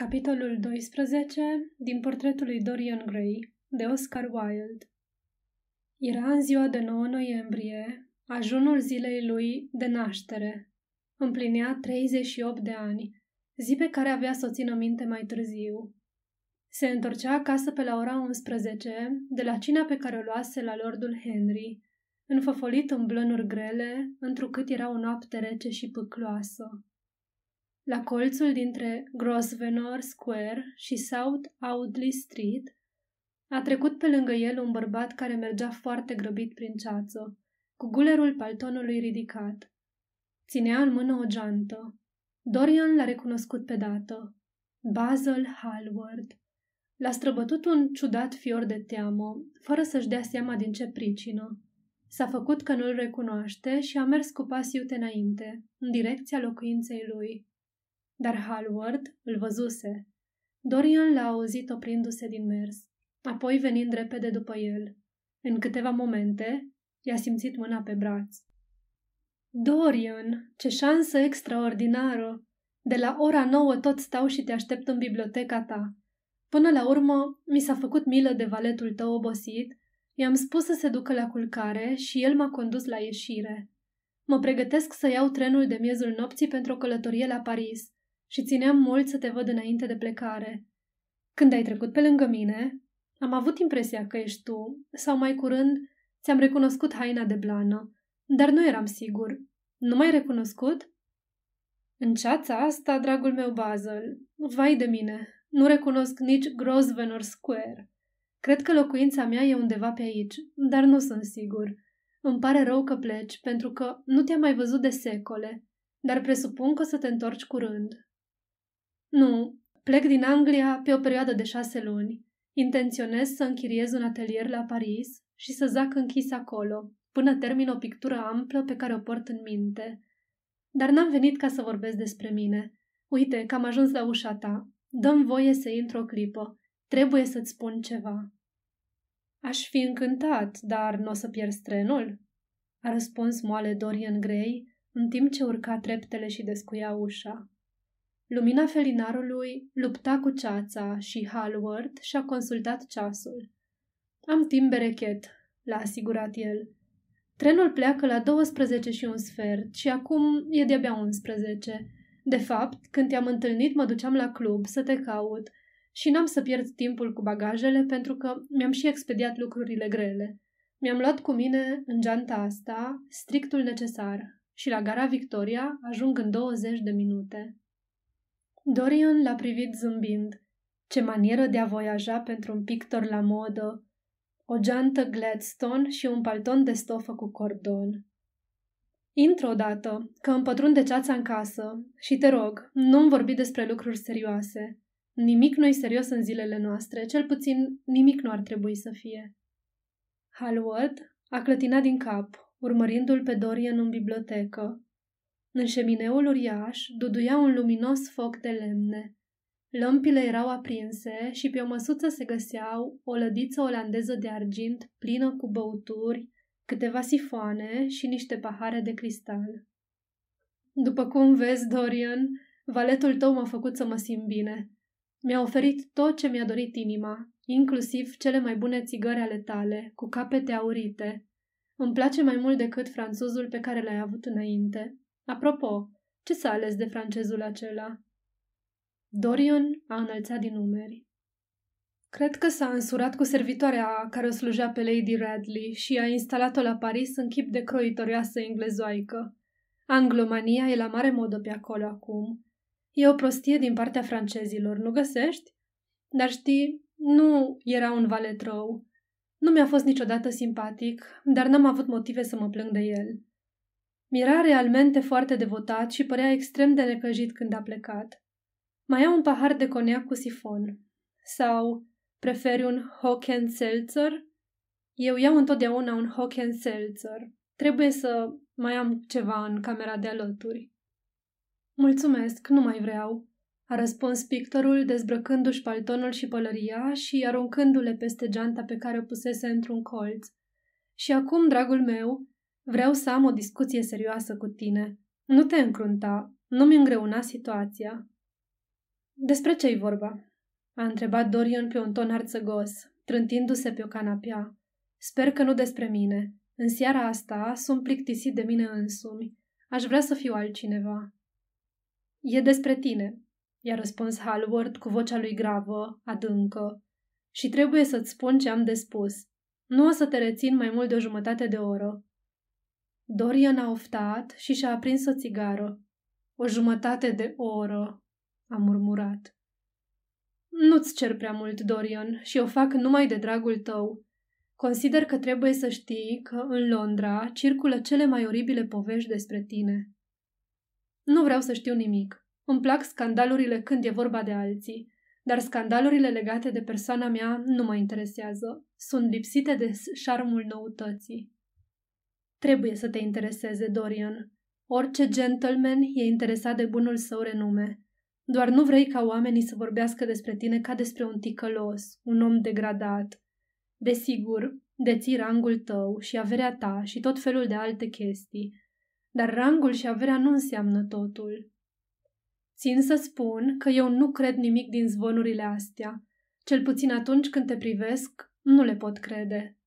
Capitolul 12 din portretul lui Dorian Gray de Oscar Wilde Era în ziua de 9 noiembrie, ajunul zilei lui de naștere. Împlinea 38 de ani, zi pe care avea să o țină minte mai târziu. Se întorcea acasă pe la ora 11 de la cina pe care o luase la Lordul Henry, înfăfolit în blănuri grele, întrucât era o noapte rece și păcloasă. La colțul dintre Grosvenor Square și South Audley Street a trecut pe lângă el un bărbat care mergea foarte grăbit prin ceață, cu gulerul paltonului ridicat. Ținea în mână o geantă. Dorian l-a recunoscut pe dată. Basil Hallward. L-a străbătut un ciudat fior de teamă, fără să-și dea seama din ce pricină. S-a făcut că nu-l recunoaște și a mers cu pas iute înainte, în direcția locuinței lui dar Hallward îl văzuse. Dorian l-a auzit oprindu-se din mers, apoi venind repede după el. În câteva momente, i-a simțit mâna pe braț. Dorian, ce șansă extraordinară! De la ora nouă tot stau și te aștept în biblioteca ta. Până la urmă, mi s-a făcut milă de valetul tău obosit, i-am spus să se ducă la culcare și el m-a condus la ieșire. Mă pregătesc să iau trenul de miezul nopții pentru o călătorie la Paris și țineam mult să te văd înainte de plecare. Când ai trecut pe lângă mine, am avut impresia că ești tu, sau mai curând, ți-am recunoscut haina de blană, dar nu eram sigur. Nu m-ai recunoscut? În ceața asta, dragul meu basil, vai de mine, nu recunosc nici Grosvenor Square. Cred că locuința mea e undeva pe aici, dar nu sunt sigur. Îmi pare rău că pleci, pentru că nu te-am mai văzut de secole, dar presupun că o să te întorci curând. Nu, plec din Anglia pe o perioadă de șase luni. Intenționez să închiriez un atelier la Paris și să zac închis acolo, până termin o pictură amplă pe care o port în minte. Dar n-am venit ca să vorbesc despre mine. Uite, că am ajuns la ușa ta. Dăm voie să intru o clipă. Trebuie să-ți spun ceva. Aș fi încântat, dar nu o să pierzi trenul, a răspuns moale Dorian Gray, în timp ce urca treptele și descuia ușa. Lumina felinarului lupta cu ceața și Hallward și-a consultat ceasul. Am timp berechet, l-a asigurat el. Trenul pleacă la 12 și un sfert și acum e de-abia 11. De fapt, când te-am întâlnit, mă duceam la club să te caut și n-am să pierd timpul cu bagajele pentru că mi-am și expediat lucrurile grele. Mi-am luat cu mine, în geanta asta, strictul necesar și la gara Victoria ajung în 20 de minute. Dorian l-a privit zâmbind. Ce manieră de a voiaja pentru un pictor la modă! O geantă Gladstone și un palton de stofă cu cordon. Intră odată, că împătrunde ceața în casă și te rog, nu-mi vorbi despre lucruri serioase. Nimic nu-i serios în zilele noastre, cel puțin nimic nu ar trebui să fie. Hallward a clătinat din cap, urmărindu-l pe Dorian în bibliotecă. În șemineul uriaș duduia un luminos foc de lemne. Lămpile erau aprinse și pe o măsuță se găseau o lădiță olandeză de argint plină cu băuturi, câteva sifoane și niște pahare de cristal. După cum vezi, Dorian, valetul tău m-a făcut să mă simt bine. Mi-a oferit tot ce mi-a dorit inima, inclusiv cele mai bune țigări ale tale, cu capete aurite. Îmi place mai mult decât franțuzul pe care l-ai avut înainte. Apropo, ce s-a ales de francezul acela? Dorion a înălțat din umeri. Cred că s-a însurat cu servitoarea care o slujea pe Lady Radley și a instalat-o la Paris în chip de croitorioasă englezoaică. Anglomania e la mare modă pe acolo acum. E o prostie din partea francezilor, nu găsești? Dar știi, nu era un valet rău. Nu mi-a fost niciodată simpatic, dar n-am avut motive să mă plâng de el. Mira realmente foarte devotat și părea extrem de necăjit când a plecat. Mai ia un pahar de coniac cu sifon. Sau preferi un Hocken Seltzer? Eu iau întotdeauna un Hocken Seltzer. Trebuie să mai am ceva în camera de alături. Mulțumesc, nu mai vreau, a răspuns pictorul, dezbrăcându-și paltonul și pălăria și aruncându-le peste geanta pe care o pusese într-un colț. Și acum, dragul meu, Vreau să am o discuție serioasă cu tine. Nu te încrunta, nu-mi îngreuna situația. Despre ce-i vorba? A întrebat Dorian pe un ton arțăgos, trântindu-se pe o canapea. Sper că nu despre mine. În seara asta sunt plictisit de mine însumi. Aș vrea să fiu altcineva. E despre tine, i-a răspuns Halward cu vocea lui gravă, adâncă. Și trebuie să-ți spun ce am de spus. Nu o să te rețin mai mult de o jumătate de oră. Dorian a oftat și și-a aprins o țigară. O jumătate de oră, a murmurat. Nu-ți cer prea mult, Dorian, și o fac numai de dragul tău. Consider că trebuie să știi că în Londra circulă cele mai oribile povești despre tine. Nu vreau să știu nimic. Îmi plac scandalurile când e vorba de alții, dar scandalurile legate de persoana mea nu mă interesează. Sunt lipsite de șarmul noutății. Trebuie să te intereseze, Dorian. Orice gentleman e interesat de bunul său renume. Doar nu vrei ca oamenii să vorbească despre tine ca despre un ticălos, un om degradat. Desigur, deții rangul tău și averea ta și tot felul de alte chestii, dar rangul și averea nu înseamnă totul. Țin să spun că eu nu cred nimic din zvonurile astea. Cel puțin atunci când te privesc, nu le pot crede.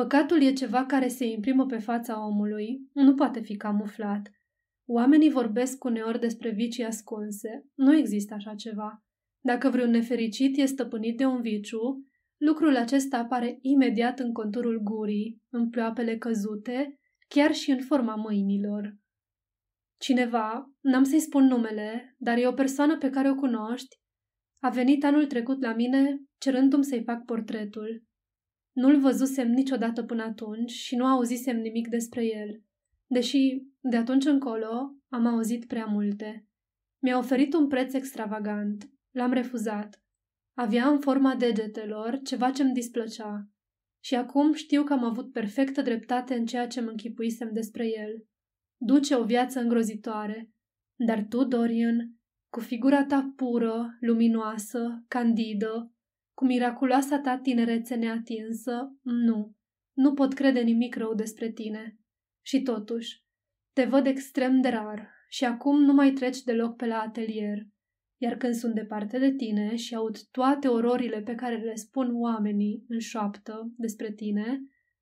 Păcatul e ceva care se imprimă pe fața omului, nu poate fi camuflat. Oamenii vorbesc uneori despre vicii ascunse, nu există așa ceva. Dacă vreun nefericit e stăpânit de un viciu, lucrul acesta apare imediat în conturul gurii, în ploapele căzute, chiar și în forma mâinilor. Cineva, n-am să-i spun numele, dar e o persoană pe care o cunoști, a venit anul trecut la mine cerându-mi să-i fac portretul. Nu-l văzusem niciodată până atunci și nu auzisem nimic despre el, deși de atunci încolo am auzit prea multe. Mi-a oferit un preț extravagant. L-am refuzat. Avea în forma degetelor ceva ce-mi displăcea. Și acum știu că am avut perfectă dreptate în ceea ce mă închipuisem despre el. Duce o viață îngrozitoare. Dar tu, Dorian, cu figura ta pură, luminoasă, candidă, cu miraculoasa ta tinerețe neatinsă, nu, nu pot crede nimic rău despre tine. Și totuși, te văd extrem de rar și acum nu mai treci deloc pe la atelier. Iar când sunt departe de tine și aud toate ororile pe care le spun oamenii în șoaptă despre tine,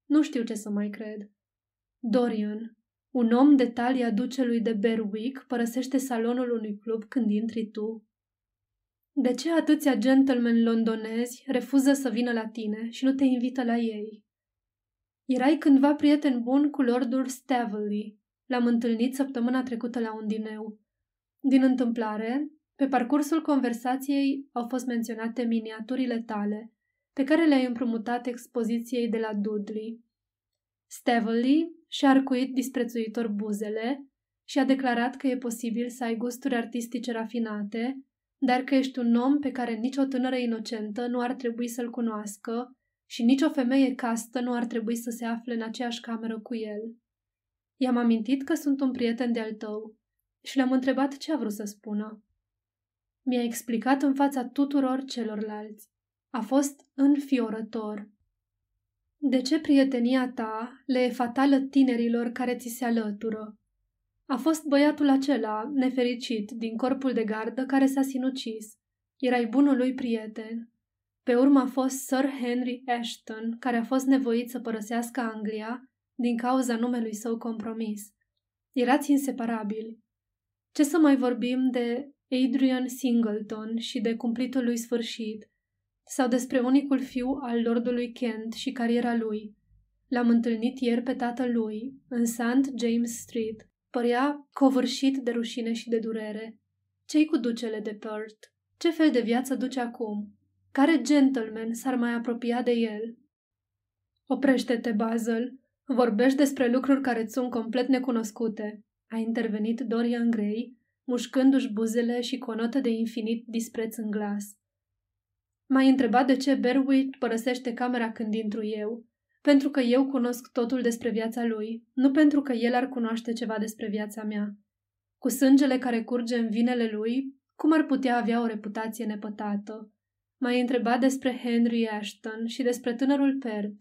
nu știu ce să mai cred. Dorian, un om de talia ducelui de Berwick părăsește salonul unui club când intri tu de ce atâția gentlemen londonezi refuză să vină la tine și nu te invită la ei? Erai cândva prieten bun cu lordul Stavely. L-am întâlnit săptămâna trecută la un dineu. Din întâmplare, pe parcursul conversației au fost menționate miniaturile tale, pe care le-ai împrumutat expoziției de la Dudley. Stavely și-a arcuit disprețuitor buzele și a declarat că e posibil să ai gusturi artistice rafinate, dar că ești un om pe care nicio tânără inocentă nu ar trebui să-l cunoască și nicio femeie castă nu ar trebui să se afle în aceeași cameră cu el. I-am amintit că sunt un prieten de-al tău și l-am întrebat ce a vrut să spună. Mi-a explicat în fața tuturor celorlalți. A fost înfiorător. De ce prietenia ta le e fatală tinerilor care ți se alătură? A fost băiatul acela, nefericit, din corpul de gardă care s-a sinucis. Erai bunul lui prieten. Pe urmă a fost Sir Henry Ashton, care a fost nevoit să părăsească Anglia din cauza numelui său compromis. Erați inseparabili. Ce să mai vorbim de Adrian Singleton și de cumplitul lui sfârșit, sau despre unicul fiu al lordului Kent și cariera lui. L-am întâlnit ieri pe tatăl lui, în St. James Street, Părea covârșit de rușine și de durere. Cei cu ducele de Perth? Ce fel de viață duce acum? Care gentleman s-ar mai apropia de el? Oprește-te, Basil. Vorbești despre lucruri care sunt complet necunoscute. A intervenit Dorian Gray, mușcându-și buzele și cu o notă de infinit dispreț în glas. M-ai întrebat de ce Berwick părăsește camera când intru eu pentru că eu cunosc totul despre viața lui, nu pentru că el ar cunoaște ceva despre viața mea. Cu sângele care curge în vinele lui, cum ar putea avea o reputație nepătată? M-ai întrebat despre Henry Ashton și despre tânărul Pert.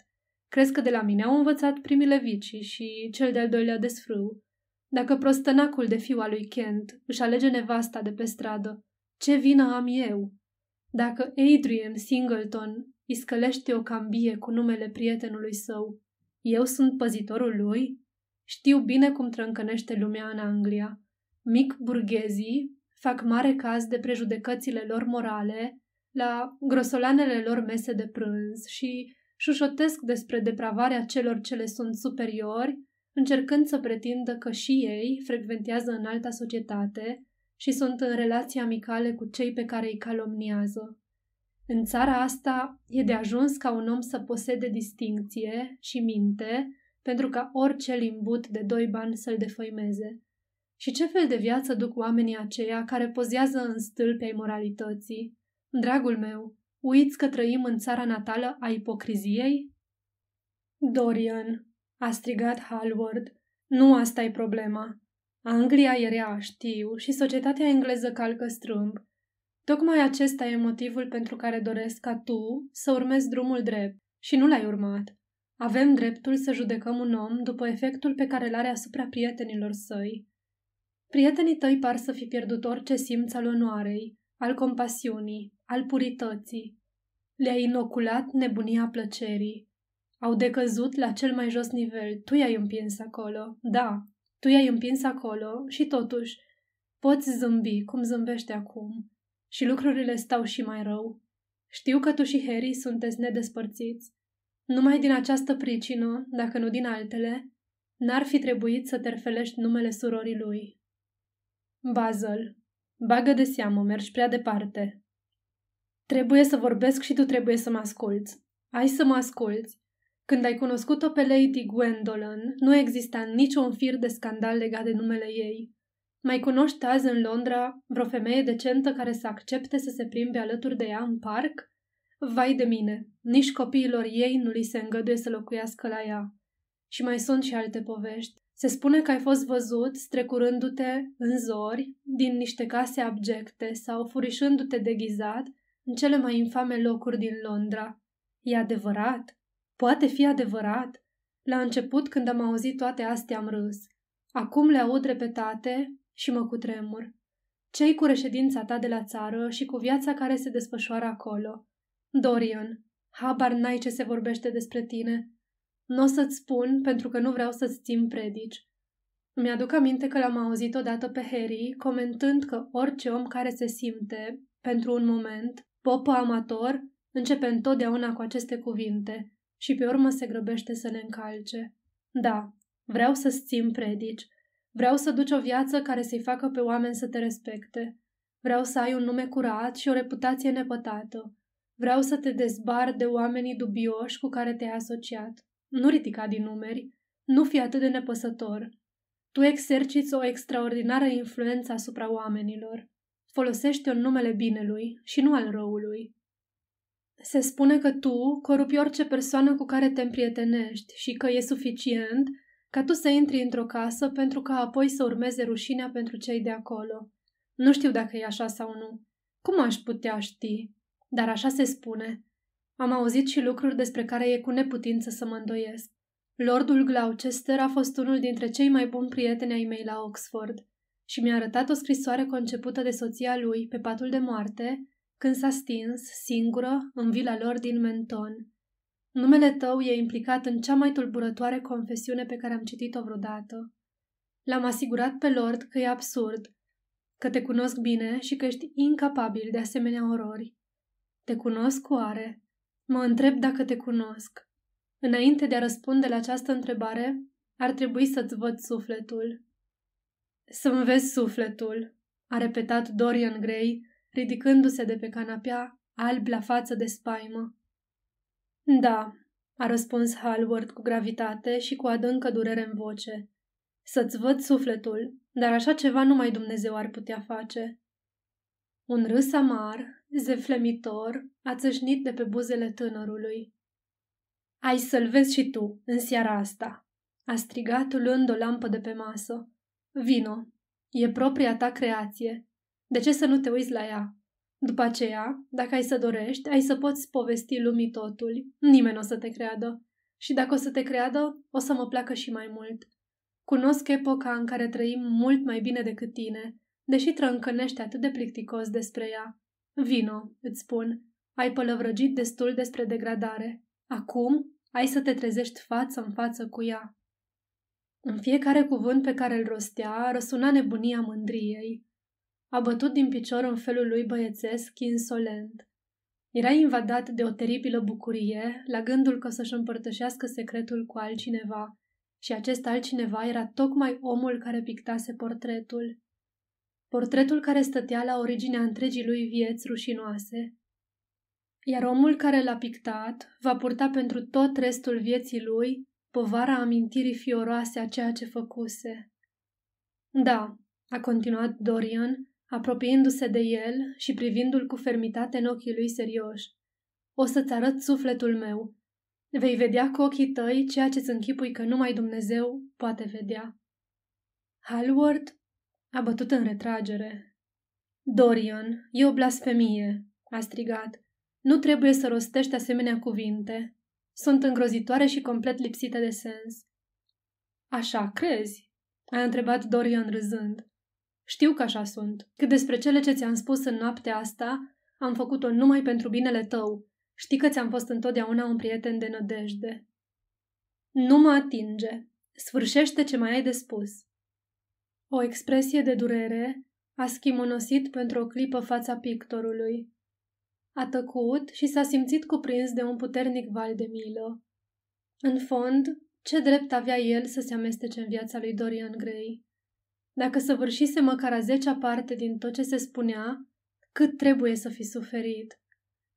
Crezi că de la mine au învățat primile vicii și cel de-al doilea desfrâu? Dacă prostănacul de fiu al lui Kent își alege nevasta de pe stradă, ce vină am eu? Dacă Adrian Singleton iscălește o cambie cu numele prietenului său. Eu sunt păzitorul lui? Știu bine cum trâncănește lumea în Anglia. Mic burghezii fac mare caz de prejudecățile lor morale, la grosolanele lor mese de prânz și șușotesc despre depravarea celor ce le sunt superiori, încercând să pretindă că și ei frecventează în alta societate și sunt în relații amicale cu cei pe care îi calomniază. În țara asta e de ajuns ca un om să posede distincție și minte pentru ca orice limbut de doi bani să-l defăimeze. Și ce fel de viață duc oamenii aceia care pozează în stâlpi ai moralității? Dragul meu, uiți că trăim în țara natală a ipocriziei? Dorian, a strigat Hallward, nu asta e problema. Anglia e rea, știu, și societatea engleză calcă strâmb, Tocmai acesta e motivul pentru care doresc ca tu să urmezi drumul drept și nu l-ai urmat. Avem dreptul să judecăm un om după efectul pe care îl are asupra prietenilor săi. Prietenii tăi par să fi pierdut orice simț al onoarei, al compasiunii, al purității. Le-ai inoculat nebunia plăcerii. Au decăzut la cel mai jos nivel, tu i-ai împins acolo, da, tu i-ai împins acolo și totuși poți zâmbi cum zâmbește acum, și lucrurile stau și mai rău. Știu că tu și Harry sunteți nedespărțiți. Numai din această pricină, dacă nu din altele, n-ar fi trebuit să terfelești numele surorii lui. Basil, bagă de seamă, mergi prea departe. Trebuie să vorbesc și tu trebuie să mă asculți. Ai să mă asculți. Când ai cunoscut-o pe Lady Gwendolen, nu exista niciun fir de scandal legat de numele ei. Mai cunoști azi în Londra vreo femeie decentă care să accepte să se plimbe alături de ea în parc? Vai de mine, nici copiilor ei nu li se îngăduie să locuiască la ea. Și mai sunt și alte povești. Se spune că ai fost văzut strecurându-te în zori din niște case abjecte sau furișându-te deghizat în cele mai infame locuri din Londra. E adevărat? Poate fi adevărat? La început, când am auzit toate astea, am râs. Acum le aud repetate și mă cutremur. Cei cu reședința ta de la țară și cu viața care se desfășoară acolo? Dorian, habar n-ai ce se vorbește despre tine. Nu o să-ți spun pentru că nu vreau să-ți țin predici. Mi-aduc aminte că l-am auzit odată pe Harry comentând că orice om care se simte, pentru un moment, popă amator, începe întotdeauna cu aceste cuvinte și pe urmă se grăbește să ne încalce. Da, vreau să-ți țin predici, Vreau să duci o viață care să-i facă pe oameni să te respecte. Vreau să ai un nume curat și o reputație nepătată. Vreau să te dezbar de oamenii dubioși cu care te-ai asociat. Nu ridica din numeri, nu fi atât de nepăsător. Tu exerciți o extraordinară influență asupra oamenilor. Folosește în numele binelui și nu al răului. Se spune că tu corupi orice persoană cu care te împrietenești și că e suficient ca tu să intri într-o casă pentru ca apoi să urmeze rușinea pentru cei de acolo. Nu știu dacă e așa sau nu. Cum aș putea ști? Dar așa se spune. Am auzit și lucruri despre care e cu neputință să mă îndoiesc. Lordul Gloucester a fost unul dintre cei mai buni prieteni ai mei la Oxford și mi-a arătat o scrisoare concepută de soția lui pe patul de moarte, când s-a stins, singură, în vila lor din Menton. Numele tău e implicat în cea mai tulburătoare confesiune pe care am citit-o vreodată. L-am asigurat pe Lord că e absurd, că te cunosc bine și că ești incapabil de asemenea orori. Te cunosc oare? Mă întreb dacă te cunosc. Înainte de a răspunde la această întrebare, ar trebui să-ți văd sufletul. Să-mi vezi sufletul, a repetat Dorian Gray, ridicându-se de pe canapea, alb la față de spaimă. Da, a răspuns Halward cu gravitate și cu adâncă durere în voce. Să-ți văd sufletul, dar așa ceva numai Dumnezeu ar putea face. Un râs amar, zeflemitor, a țâșnit de pe buzele tânărului. Ai să-l vezi și tu, în seara asta, a strigat luând o lampă de pe masă. Vino, e propria ta creație. De ce să nu te uiți la ea? După aceea, dacă ai să dorești, ai să poți povesti lumii totul. Nimeni o să te creadă. Și dacă o să te creadă, o să mă placă și mai mult. Cunosc epoca în care trăim mult mai bine decât tine, deși trâncănești atât de plicticos despre ea. Vino, îți spun, ai pălăvrăgit destul despre degradare. Acum ai să te trezești față în față cu ea. În fiecare cuvânt pe care îl rostea, răsuna nebunia mândriei a bătut din picior în felul lui băiețesc insolent. Era invadat de o teribilă bucurie la gândul că să-și împărtășească secretul cu altcineva și acest altcineva era tocmai omul care pictase portretul. Portretul care stătea la originea întregii lui vieți rușinoase. Iar omul care l-a pictat va purta pentru tot restul vieții lui povara amintirii fioroase a ceea ce făcuse. Da, a continuat Dorian, apropiindu-se de el și privindu-l cu fermitate în ochii lui serioși. O să-ți arăt sufletul meu. Vei vedea cu ochii tăi ceea ce-ți închipui că numai Dumnezeu poate vedea. Halward a bătut în retragere. Dorian, e o blasfemie, a strigat. Nu trebuie să rostești asemenea cuvinte. Sunt îngrozitoare și complet lipsite de sens. Așa crezi? a întrebat Dorian râzând. Știu că așa sunt. Cât despre cele ce ți-am spus în noaptea asta, am făcut-o numai pentru binele tău. Știi că ți-am fost întotdeauna un prieten de nădejde. Nu mă atinge. Sfârșește ce mai ai de spus. O expresie de durere a schimonosit pentru o clipă fața pictorului. A tăcut și s-a simțit cuprins de un puternic val de milă. În fond, ce drept avea el să se amestece în viața lui Dorian Gray? Dacă săvârșise măcar a zecea parte din tot ce se spunea, cât trebuie să fi suferit.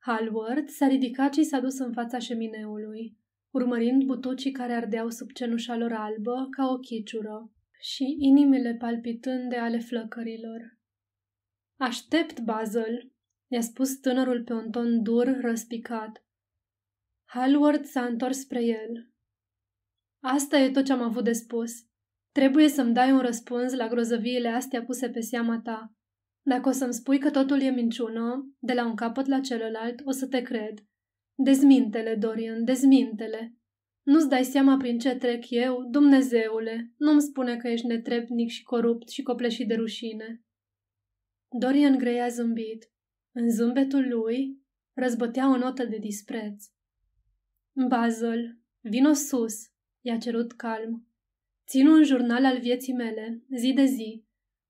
Hallward s-a ridicat și s-a dus în fața șemineului, urmărind butucii care ardeau sub cenușa lor albă ca o chiciură și inimile palpitând de ale flăcărilor. Aștept, Basil!" i-a spus tânărul pe un ton dur, răspicat. Hallward s-a întors spre el. Asta e tot ce am avut de spus. Trebuie să-mi dai un răspuns la grozăviile astea puse pe seama ta. Dacă o să-mi spui că totul e minciună, de la un capăt la celălalt, o să te cred. Dezmintele, Dorian, dezmintele. Nu-ți dai seama prin ce trec eu, Dumnezeule. Nu-mi spune că ești netrebnic și corupt și copleșit de rușine. Dorian Gray a zâmbit. În zâmbetul lui răzbătea o notă de dispreț. Bazel, vino sus, i-a cerut calm. Țin un jurnal al vieții mele, zi de zi,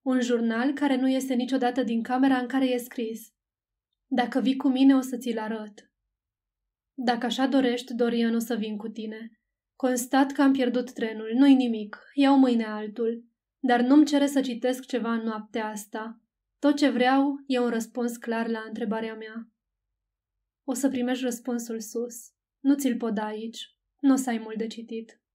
un jurnal care nu este niciodată din camera în care e scris. Dacă vii cu mine, o să ți-l arăt. Dacă așa dorești, Dorian, o să vin cu tine. Constat că am pierdut trenul, nu-i nimic, iau mâine altul. Dar nu-mi cere să citesc ceva în noaptea asta. Tot ce vreau e un răspuns clar la întrebarea mea. O să primești răspunsul sus. Nu ți-l pot da aici. Nu o să ai mult de citit.